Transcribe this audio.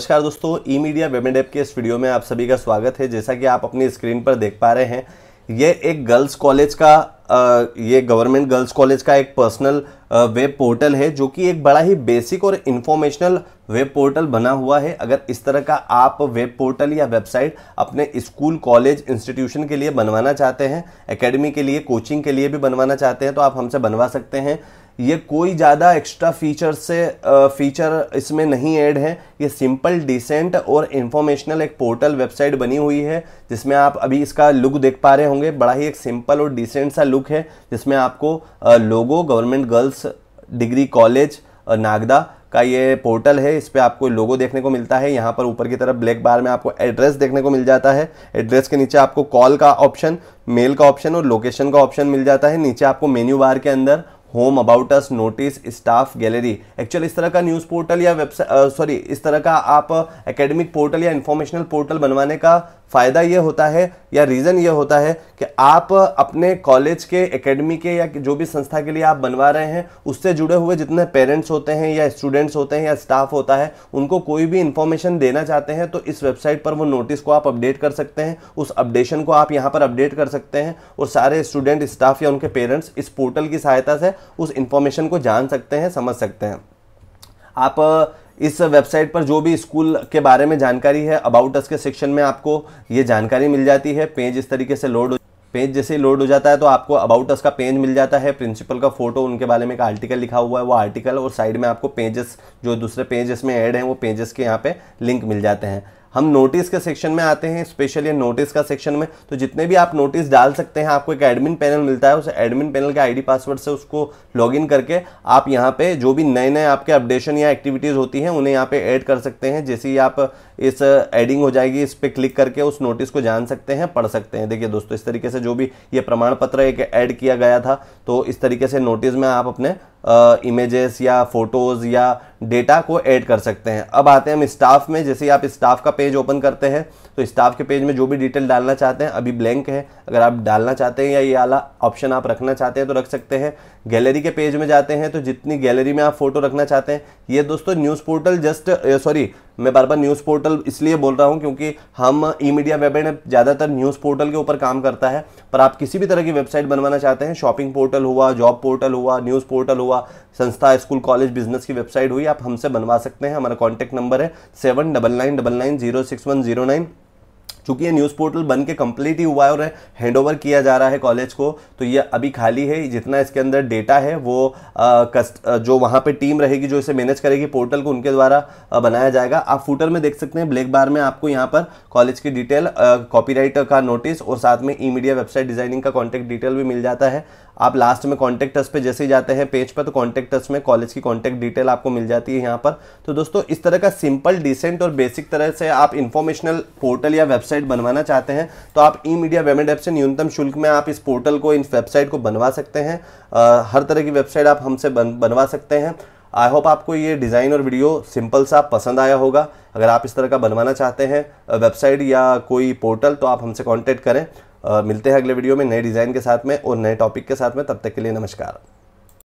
नमस्कार दोस्तों ई media वेबेंड app के इस वीडियो में आप सभी का स्वागत है जैसा कि आप अपनी स्क्रीन पर देख पा रहे हैं ये एक गर्ल्स कॉलेज का ये गवर्नमेंट गर्ल्स कॉलेज का एक पर्सनल वेब पोर्टल है जो कि एक बड़ा ही बेसिक और इन्फॉर्मेशनल वेब पोर्टल बना हुआ है अगर इस तरह का आप वेब पोर्टल या वेबसाइट अपने स्कूल कॉलेज इंस्टीट्यूशन के लिए बनवाना चाहते हैं एकेडमी के लिए कोचिंग के लिए भी बनवाना चाहते हैं तो आप हमसे बनवा सकते हैं ये कोई ज़्यादा एक्स्ट्रा फीचर से फीचर इसमें नहीं ऐड है ये सिंपल डिसेंट और इन्फॉर्मेशनल एक पोर्टल वेबसाइट बनी हुई है जिसमें आप अभी इसका लुक देख पा रहे होंगे बड़ा ही एक सिंपल और डिसेंट सा लुक है जिसमें आपको logo government girls degree college Nagda का ये पोर्टल है इस पर आपको लोगो देखने को मिलता है यहाँ पर ऊपर की तरफ ब्लैक बार में आपको एड्रेस देखने को मिल जाता है एड्रेस के नीचे आपको कॉल का ऑप्शन मेल का ऑप्शन और लोकेशन का ऑप्शन मिल जाता है नीचे आपको मेन्यू बार के अंदर home about us notice staff gallery actual इस तरह का न्यूज़ पोर्टल या वेबसाइट सॉरी इस तरह का आप एकेडमिक पोर्टल या इन्फॉर्मेशनल पोर्टल बनवाने का फ़ायदा ये होता है या रीज़न ये होता है कि आप अपने कॉलेज के एकेडमी के या जो भी संस्था के लिए आप बनवा रहे हैं उससे जुड़े हुए जितने पेरेंट्स होते हैं या स्टूडेंट्स होते हैं या स्टाफ होता है उनको कोई भी इन्फॉर्मेशन देना चाहते हैं तो इस वेबसाइट पर वो नोटिस को आप अपडेट कर सकते हैं उस अपडेशन को आप यहाँ पर अपडेट कर सकते हैं और सारे स्टूडेंट स्टाफ या उनके पेरेंट्स इस पोर्टल की सहायता से उस इन्फॉर्मेशन को जान सकते हैं समझ सकते हैं आप इस वेबसाइट पर जो भी स्कूल के बारे में जानकारी है अबाउट अस के सेक्शन में आपको ये जानकारी मिल जाती है पेज इस तरीके से लोड पेज जैसे ही लोड हो जाता है तो आपको अबाउट अस का पेज मिल जाता है प्रिंसिपल का फोटो उनके बारे में एक आर्टिकल लिखा हुआ है वो आर्टिकल और साइड में आपको पेजेस जो दूसरे पेजेस में ऐड हैं वो पेजेस के यहाँ पे लिंक मिल जाते हैं हम नोटिस के सेक्शन में आते हैं स्पेशली नोटिस का सेक्शन में तो जितने भी आप नोटिस डाल सकते हैं आपको एक एडमिन पैनल मिलता है उस एडमिन पैनल के आईडी पासवर्ड से उसको लॉगिन करके आप यहाँ पे जो भी नए नए आपके अपडेशन या एक्टिविटीज़ होती हैं उन्हें यहाँ पे ऐड कर सकते हैं जैसे ही आप इस एडिंग हो जाएगी इस पर क्लिक करके उस नोटिस को जान सकते हैं पढ़ सकते हैं देखिए दोस्तों इस तरीके से जो भी ये प्रमाण पत्र एक ऐड किया गया था तो इस तरीके से नोटिस में आप अपने इमेजेस या फोटोज़ या डेटा को ऐड कर सकते हैं अब आते हैं हम स्टाफ में जैसे आप स्टाफ का पेज ओपन करते हैं तो स्टाफ के पेज में जो भी डिटेल डालना चाहते हैं अभी ब्लैंक है अगर आप डालना चाहते हैं या ये वाला ऑप्शन आप रखना चाहते हैं तो रख सकते हैं गैलरी के पेज में जाते हैं तो जितनी गैलरी में आप फोटो रखना चाहते हैं ये दोस्तों न्यूज़ पोर्टल जस्ट सॉरी मैं बार बार न्यूज़ पोर्टल इसलिए बोल रहा हूँ क्योंकि हम ई मीडिया वेब ज़्यादातर न्यूज़ पोर्टल के ऊपर काम करता है पर आप किसी भी तरह की वेबसाइट बनवाना चाहते हैं शॉपिंग पोर्टल हुआ जॉब पोर्टल हुआ न्यूज़ पोर्टल हुआ हुआ संस्था स्कूल कॉलेज बिजनेस की वेबसाइट हुई आप हमसे बनवा सकते हैं हमारा कॉन्टैक्ट नंबर है seven double nine double nine zero six one zero nine चूंकि ये न्यूज़ पोर्टल बन के कंप्लीट ही हुआ है और हैंड ओवर किया जा रहा है कॉलेज को तो ये अभी खाली है जितना इसके अंदर डेटा है वो आ, कस्ट जो वहाँ पर टीम रहेगी जो इसे मैनेज करेगी पोर्टल को उनके द्वारा बनाया जाएगा आप फूटर में देख सकते हैं ब्लैक बार में आपको यहाँ पर कॉलेज की डिटेल कॉपी का नोटिस और साथ में ई मीडिया वेबसाइट डिजाइनिंग का कॉन्टैक्ट डिटेल भी मिल जाता है आप लास्ट में कॉन्टैक्ट टच पे जैसे ही जाते हैं पेज पर तो कॉन्टैक्ट टच में कॉलेज की कॉन्टैक्ट डिटेल आपको मिल जाती है यहाँ पर तो दोस्तों इस तरह का सिंपल डिसेंट और बेसिक तरह से आप इन्फॉर्मेशनल पोर्टल या वेबसाइट वेबसाइट बनवाना चाहते हैं तो आप ई मीडिया पेमेंट ऐप से न्यूनतम शुल्क में आप इस पोर्टल को इस वेबसाइट को बनवा सकते हैं आ, हर तरह की वेबसाइट आप हमसे बन बनवा सकते हैं आई होप आपको ये डिज़ाइन और वीडियो सिंपल सा पसंद आया होगा अगर आप इस तरह का बनवाना चाहते हैं वेबसाइट या कोई पोर्टल तो आप हमसे कॉन्टैक्ट करें आ, मिलते हैं अगले वीडियो में नए डिज़ाइन के साथ में और नए टॉपिक के साथ में तब तक के लिए नमस्कार